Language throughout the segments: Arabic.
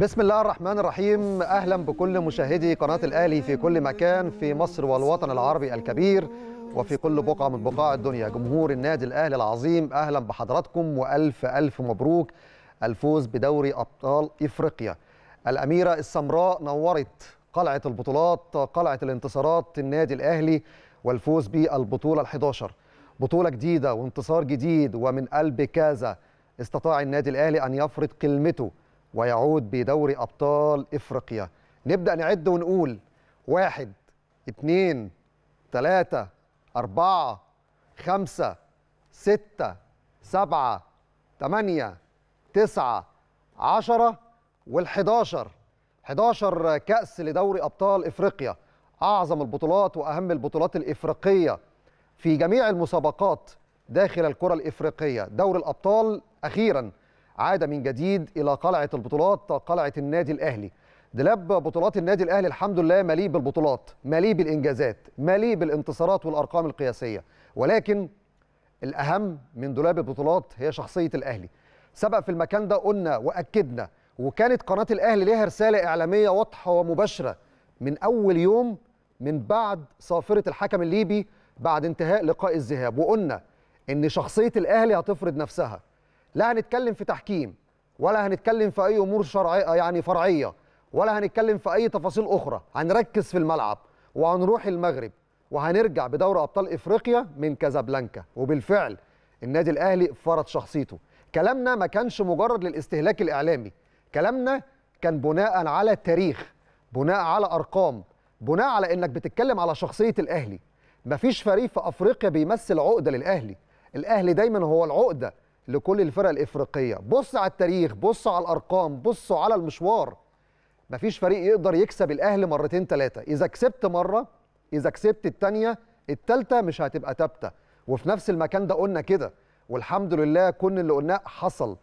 بسم الله الرحمن الرحيم اهلا بكل مشاهدي قناه الاهلي في كل مكان في مصر والوطن العربي الكبير وفي كل بقعه من بقاع الدنيا جمهور النادي الاهلي العظيم اهلا بحضراتكم والف الف مبروك الفوز بدوري ابطال افريقيا الاميره السمراء نورت قلعه البطولات قلعه الانتصارات النادي الاهلي والفوز بالبطوله ال11 بطوله جديده وانتصار جديد ومن قلب كازا استطاع النادي الاهلي ان يفرض كلمته ويعود بدوري أبطال إفريقيا نبدأ نعد ونقول واحد اثنين ثلاثة أربعة خمسة ستة سبعة تمانية تسعة عشرة والحداشر حداشر كأس لدوري أبطال إفريقيا أعظم البطولات وأهم البطولات الإفريقية في جميع المسابقات داخل الكرة الإفريقية دوري الأبطال أخيراً عاد من جديد الى قلعه البطولات قلعه النادي الاهلي دلاب بطولات النادي الاهلي الحمد لله مليء بالبطولات مليء بالانجازات مليء بالانتصارات والارقام القياسيه ولكن الاهم من دولاب البطولات هي شخصيه الاهلي سبق في المكان ده قلنا واكدنا وكانت قناه الاهلي ليها رساله اعلاميه واضحه ومباشره من اول يوم من بعد صافره الحكم الليبي بعد انتهاء لقاء الذهاب وقلنا ان شخصيه الاهلي هتفرض نفسها لا هنتكلم في تحكيم ولا هنتكلم في اي امور شرعيه يعني فرعيه ولا هنتكلم في اي تفاصيل اخرى هنركز في الملعب وهنروح المغرب وهنرجع بدوري ابطال افريقيا من كازابلانكا وبالفعل النادي الاهلي فرض شخصيته كلامنا ما كانش مجرد للاستهلاك الاعلامي كلامنا كان بناء على تاريخ بناء على ارقام بناء على انك بتتكلم على شخصيه الاهلي مفيش فريق في افريقيا بيمثل عقده للاهلي الاهلي دايما هو العقده لكل الفرق الافريقيه بص على التاريخ بص على الارقام بص على المشوار مفيش فريق يقدر يكسب الاهلي مرتين ثلاثه اذا كسبت مره اذا كسبت الثانيه الثالثه مش هتبقى ثابته وفي نفس المكان ده قلنا كده والحمد لله كل اللي قلناه حصل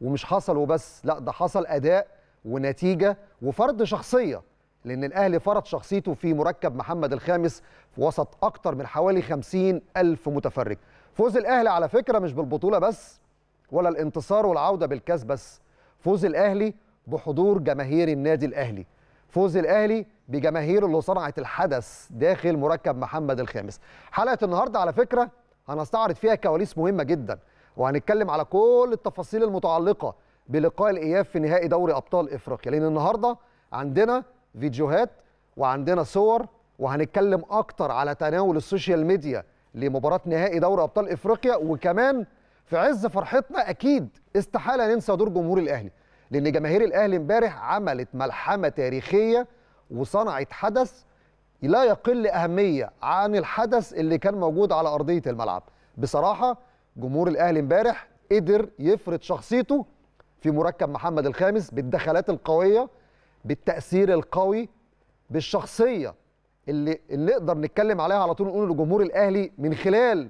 ومش حصل وبس لا ده حصل اداء ونتيجه وفرض شخصيه لان الاهلي فرض شخصيته في مركب محمد الخامس في وسط اكتر من حوالي خمسين الف متفرج فوز الاهلي على فكره مش بالبطوله بس ولا الانتصار والعوده بالكاس بس فوز الاهلي بحضور جماهير النادي الاهلي فوز الاهلي بجماهير اللي صنعت الحدث داخل مركب محمد الخامس حلقه النهارده على فكره هنستعرض فيها كواليس مهمه جدا وهنتكلم على كل التفاصيل المتعلقه بلقاء الاياب في نهائي دوري ابطال افريقيا لان النهارده عندنا فيديوهات وعندنا صور وهنتكلم اكتر على تناول السوشيال ميديا لمباراه نهائي دوري ابطال افريقيا وكمان في عز فرحتنا اكيد استحاله ننسى دور جمهور الاهلي لان جماهير الاهلي امبارح عملت ملحمه تاريخيه وصنعت حدث لا يقل اهميه عن الحدث اللي كان موجود على ارضيه الملعب بصراحه جمهور الاهلي امبارح قدر يفرض شخصيته في مركب محمد الخامس بالدخلات القويه بالتاثير القوي بالشخصيه اللي, اللي نقدر نتكلم عليها على طول نقول لجمهور الاهلي من خلال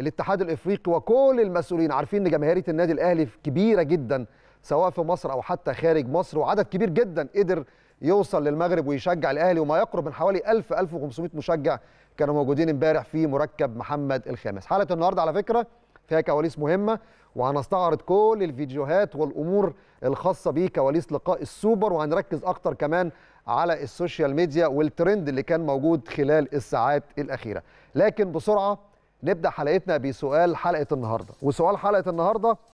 الاتحاد الافريقي وكل المسؤولين عارفين ان جماهيريه النادي الاهلي كبيره جدا سواء في مصر او حتى خارج مصر وعدد كبير جدا قدر يوصل للمغرب ويشجع الاهلي وما يقرب من حوالي 1000 1500 مشجع كانوا موجودين امبارح في مركب محمد الخامس حلقه النهارده على فكره فيها كواليس مهمه وهنستعرض كل الفيديوهات والامور الخاصه بكواليس لقاء السوبر وهنركز اكتر كمان على السوشيال ميديا والترند اللي كان موجود خلال الساعات الاخيره لكن بسرعه نبدا حلقتنا بسؤال حلقه النهارده وسؤال حلقه النهارده